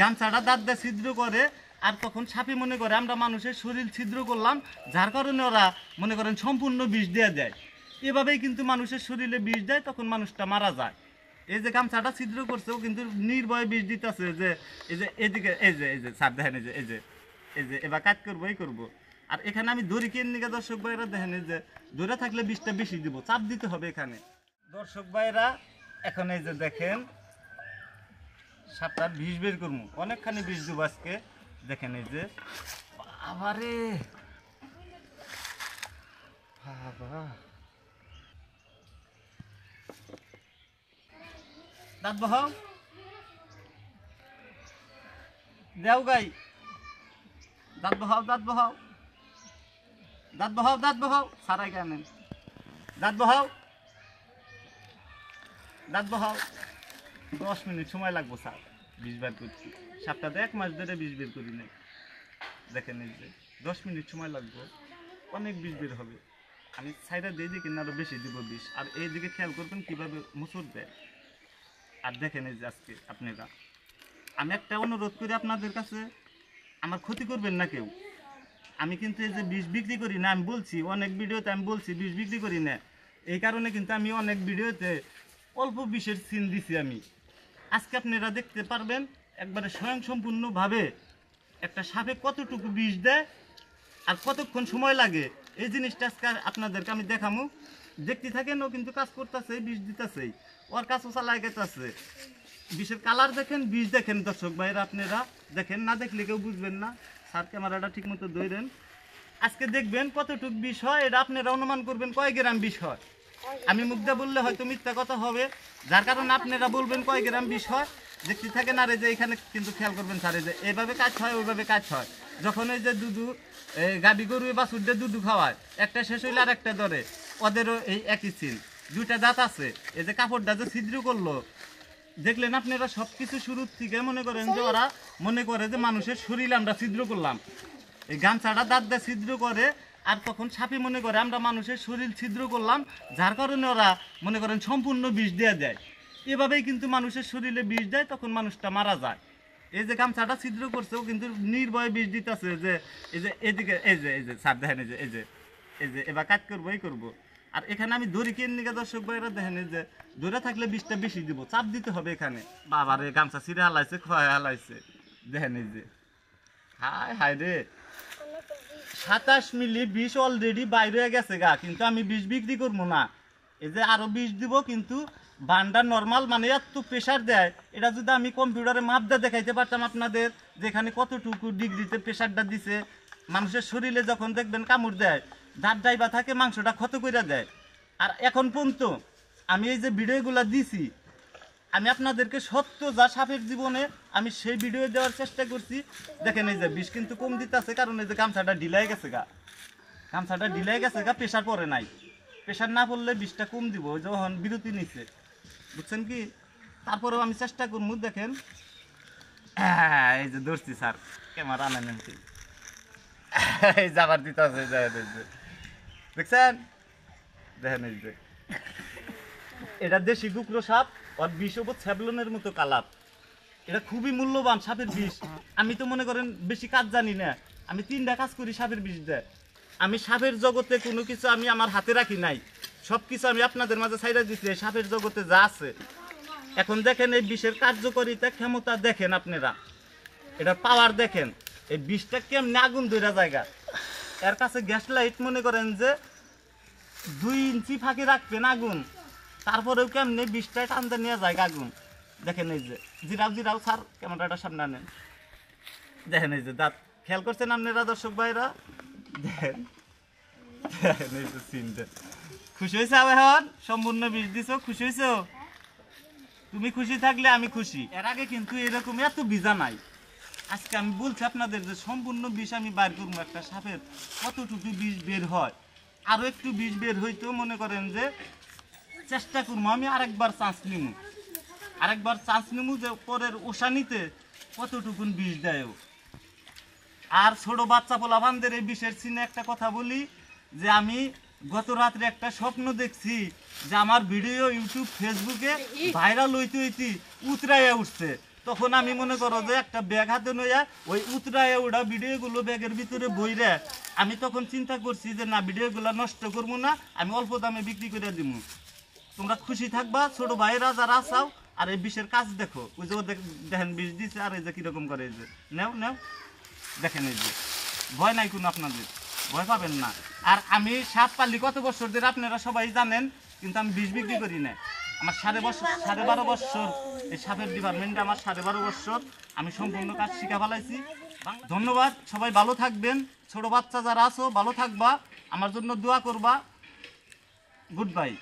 গামছাটা দাঁত দিয়ে ছিদ্র করে আর তখন সাপে মনে করে আমরা মানুষের শরীর ছিদ্র করলাম যার কারণে ওরা মনে করেন সম্পূর্ণ বিষ দেওয়া যায় এভাবেই কিন্তু মানুষের শরীরে বিষ দেয় তখন মানুষটা মারা যায় এই যে গামছাটা ছিদ্র করছে ও কিন্তু নির্ভয়ে বিষ দিতেছে যে এই যে এদিকে এই যে এই যে সার দেখেন এই যে এই যে এই যে এবার কাজ করবো এই করবো আর এখানে আমি দড়ি কিনে নিকে দর্শক ভাইরা দেখেন যে দড়ে থাকলে বিষটা বেশি দিব চাপ দিতে হবে এখানে দর্শক ভাইরা এখন এই যে দেখেন সাপটার বিষ বের করবো অনেকখানি বিষ দেবো আজকে দেখেন এই যে আবারে বাবা দাঁত বহাও দেও গাই দাঁত বহাও দাঁত বহাও দাঁত বহাও দাঁত বহাও সারাই কেন দাঁত বহাও দাঁত বহাও দশ মিনিট সময় লাগবো স্যার বিষ বার করছি সাতটাতে এক মাস ধরে বিষ বের করি না দেখেন এই যে দশ মিনিট সময় লাগবো অনেক বিষ বের হবে আমি সাইডে দিয়ে দিই কিনা আরও বেশি দিব বিষ আর এই দিকে খেয়াল করবেন কীভাবে মুসুর দেয় আর দেখেন এই যে আজকে আপনারা আমি একটা অনুরোধ করি আপনাদের কাছে আমার ক্ষতি করবেন না কেউ আমি কিন্তু এই যে বিষ বিক্রি করি না আমি বলছি অনেক ভিডিওতে আমি বলছি বিষ বিক্রি করি না এই কারণে কিন্তু আমি অনেক ভিডিওতে অল্প বিষের সিন দিছি আমি আজকে আপনারা দেখতে পারবেন একবারে স্বয়ংসম্পূর্ণভাবে একটা সাপে কতটুকু বিষ দেয় আর কতক্ষণ সময় লাগে এই জিনিসটা আজকে আপনাদেরকে আমি দেখামু দেখতে থাকেন ও কিন্তু কাজ করতেছে বিষ দিতেছে ওর কাজ ওসা লাগাইতেছে বিষের কালার দেখেন বিষ দেখেন দর্শক ভাইয়ের আপনারা দেখেন না দেখলে কেউ বুঝবেন না সার ক্যামেরাটা ঠিকমতো ধরেন আজকে দেখবেন কতটুক বিষ হয় এটা আপনারা অনুমান করবেন কয় গ্রাম বিষ হয় আমি মুগ্ধা বললে হয়তো মিথ্যা কথা হবে যার কারণে আপনারা বলবেন কয় গ্রাম বিষ হয় কি থাকে না রে যে এখানে কিন্তু খেয়াল করবেন স্যার যে এইভাবে কাজ হয় ওইভাবে কাজ হয় যখন ওই যে দুধু গাবি গরু বা সুড্ডে দুধু খাওয়ায় একটা শেষ হইলে আর একটা ধরে ওদেরও এই একই চিন দুইটা দাঁত আছে এই যে কাপড়টা যে ছিদ্র করলো দেখলেন আপনারা সব কিছু শুরুর থেকে মনে করেন যে ওরা মনে করে যে মানুষের শরীর আমরা ছিদ্র করলাম এই গামছাটা দাঁত দিয়ে ছিদ্র করে আর তখন সাপে মনে করে আমরা মানুষের শরীর ছিদ্র করলাম যার কারণে ওরা মনে করেন সম্পূর্ণ বিষ দেওয়া যায় এভাবেই কিন্তু মানুষের শরীরে বিষ দেয় তখন মানুষটা মারা যায় এই যে গামছাটা ছিদ্র করছে ও কিন্তু নির্ভয়ে বিষ দিতেছে যে এই যে এদিকে এই যে এই যে সার দেখেন এই যে এই যে এই যে এবার কাজ করবো এই করবো আর এখানে আমি দড়ি কেন নিকে দর্শক ভাইরা দেখেন যে দড়ে থাকলে বিষটা বেশি দিব চাপ দিতে হবে এখানে বাবার গামছা ছিঁড়ে হালাইছে খোয়া হালাইছে দেখেন এই যে হায় হায় রে সাতাশ মিলি বিষ অলরেডি বাইরে হয়ে গেছে গা কিন্তু আমি বিষ বিক্রি করবো না এই যে আরও বিষ দিব কিন্তু ভান্ডার নর্মাল মানে এত প্রেশার দেয় এটা যদি আমি কম্পিউটারে মাপদা দেখাইতে পারতাম আপনাদের যেখানে কতটুকু ডিগ্রিতে প্রেশারটা দিছে মানুষের শরীরে যখন দেখবেন কামড় দেয় ধার ডাইবা থাকে মাংসটা ক্ষত করে দেয় আর এখন পর্যন্ত আমি এই যে ভিডিওগুলো দিছি আমি আপনাদেরকে সত্য যা সাপের জীবনে আমি সেই ভিডিও দেওয়ার চেষ্টা করছি দেখেন এই যে বিষ কিন্তু কম আছে কারণ এই যে গামছাটা ঢিলাই গেছে গা গামছাটা ঢিলাই গেছে গা প্রেশার পরে নাই প্রেশার না পড়লে বিষটা কম দিব যখন বিরতি নিচ্ছে বুঝছেন কি তারপরেও আমি চেষ্টা করব দেখেন এই যে ধরছি স্যার ক্যামেরা আনেন এই যাবার দিতে আছে দেখছেন দেখেন এই যে এটা দেশি গুকরো সাপ আর বিষ ওপর ছ্যাবলনের মতো কালাপ এটা খুবই মূল্যবান সাপের বিষ আমি তো মনে করেন বেশি কাজ জানি না আমি তিনটা কাজ করি সাপের বিষ দেয় আমি সাপের জগতে কোনো কিছু আমি আমার হাতে রাখি নাই সব কিছু আমি আপনাদের মাঝে ছাইরা দিতে সাপের জগতে যা আছে এখন দেখেন এই বিষের কার্যকারিতা ক্ষমতা দেখেন আপনারা এটার পাওয়ার দেখেন এই বিষটা কেমনি আগুন ধরা জায়গা এর কাছে গ্যাস লাইট মনে করেন যে দুই ইঞ্চি ফাঁকি রাখবেন আগুন তারপরেও কেমনি বিষটা টানতে নিয়ে যায় গাগুন দেখেন এই যে জিরাও জিরাও সার ক্যামেরাটা সামনে আনেন দেখেন এই যে দাঁত খেয়াল করছেন আপনারা দর্শক ভাইরা দেখেন দেখেন এই যে সিনটা খুশি হয়েছে হন সম্পূর্ণ বিষ দিছো খুশি হয়েছো তুমি খুশি থাকলে আমি খুশি এর আগে কিন্তু এরকম এত ভিজা নাই আজকে আমি বলছি আপনাদের যে সম্পূর্ণ বিষ আমি বার করবো একটা সাপের কতটুকু বিষ বের হয় আরও একটু বিষ বের হইতেও মনে করেন যে চেষ্টা করবো আমি আরেকবার চান্স নিমু আরেকবার চান্স নিমু যে পরের ওষানিতে কতটুকুন বিষ দেয় আর ছোট বাচ্চা বান্ধের এই বিষের চিনে একটা কথা বলি যে আমি গত রাত্রে একটা স্বপ্ন দেখছি যে আমার ভিডিও ইউটিউব ফেসবুকে ভাইরাল হইতে হইতে উতরাইয়া উঠছে তখন আমি মনে করো যে একটা ব্যাগ হাতে নইয়া ওই উতরাইয়া উড়া ভিডিওগুলো ব্যাগের ভিতরে বইরে আমি তখন চিন্তা করছি যে না ভিডিওগুলো নষ্ট করবো না আমি অল্প দামে বিক্রি করে দিব তোমরা খুশি থাকবা ছোট ভাইয়েরা যারা আসাও আর এই বিষের কাজ দেখো ওই যে দেখেন বিষ দিচ্ছে আর এই যে কীরকম করে এই যে নেও নেও দেখেন এই যে ভয় নাই কোনো আপনাদের ভয় পাবেন না আর আমি সাপ পাল্লি কত বছর ধরে আপনারা সবাই জানেন কিন্তু আমি বিষ বিক্রি করি না আমার সাড়ে বছর সাড়ে বারো বছর এই সাপের ডিপার্টমেন্টে আমার সাড়ে বারো বছর আমি সম্পূর্ণ কাজ শিখা ফেলাইছি ধন্যবাদ সবাই ভালো থাকবেন ছোট বাচ্চা যারা আছো ভালো থাকবা আমার জন্য দোয়া করবা গুড বাই